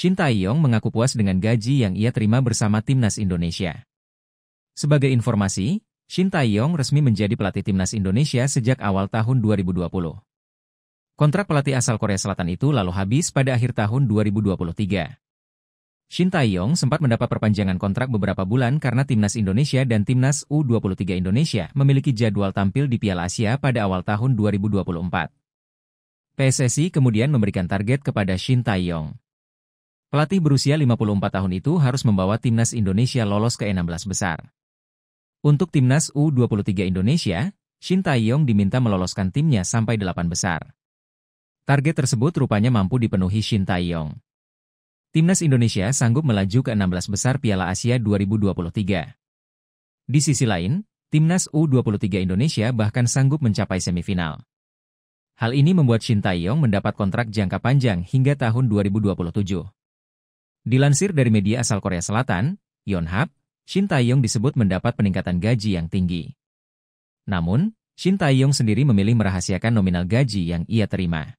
Shin tae mengaku puas dengan gaji yang ia terima bersama Timnas Indonesia. Sebagai informasi, Shin tae resmi menjadi pelatih Timnas Indonesia sejak awal tahun 2020. Kontrak pelatih asal Korea Selatan itu lalu habis pada akhir tahun 2023. Shin tae sempat mendapat perpanjangan kontrak beberapa bulan karena Timnas Indonesia dan Timnas U23 Indonesia memiliki jadwal tampil di Piala Asia pada awal tahun 2024. PSSI kemudian memberikan target kepada Shin tae Pelatih berusia 54 tahun itu harus membawa timnas Indonesia lolos ke 16 besar. Untuk timnas U23 Indonesia, Shin Taeyong diminta meloloskan timnya sampai 8 besar. Target tersebut rupanya mampu dipenuhi Shin Taeyong. Timnas Indonesia sanggup melaju ke 16 besar Piala Asia 2023. Di sisi lain, Timnas U23 Indonesia bahkan sanggup mencapai semifinal. Hal ini membuat Shin Taeyong mendapat kontrak jangka panjang hingga tahun 2027. Dilansir dari media asal Korea Selatan, Yonhap, Shin Tae-yong disebut mendapat peningkatan gaji yang tinggi. Namun, Shin Tae-yong sendiri memilih merahasiakan nominal gaji yang ia terima.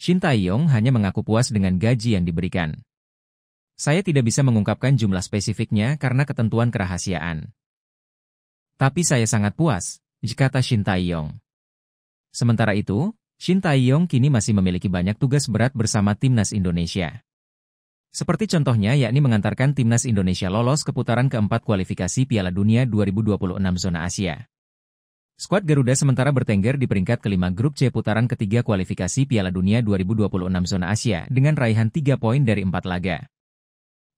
Shin Tae-yong hanya mengaku puas dengan gaji yang diberikan. Saya tidak bisa mengungkapkan jumlah spesifiknya karena ketentuan kerahasiaan. Tapi saya sangat puas, kata Shin Tae-yong. Sementara itu, Shin Tae-yong kini masih memiliki banyak tugas berat bersama timnas Indonesia. Seperti contohnya yakni mengantarkan timnas Indonesia lolos ke putaran keempat kualifikasi Piala Dunia 2026 zona Asia. Skuad Garuda sementara bertengger di peringkat kelima grup C putaran ketiga kualifikasi Piala Dunia 2026 zona Asia dengan raihan tiga poin dari empat laga.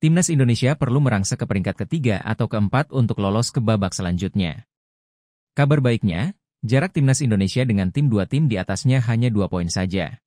Timnas Indonesia perlu merangsek ke peringkat ketiga atau keempat untuk lolos ke babak selanjutnya. Kabar baiknya, jarak timnas Indonesia dengan tim dua tim di atasnya hanya dua poin saja.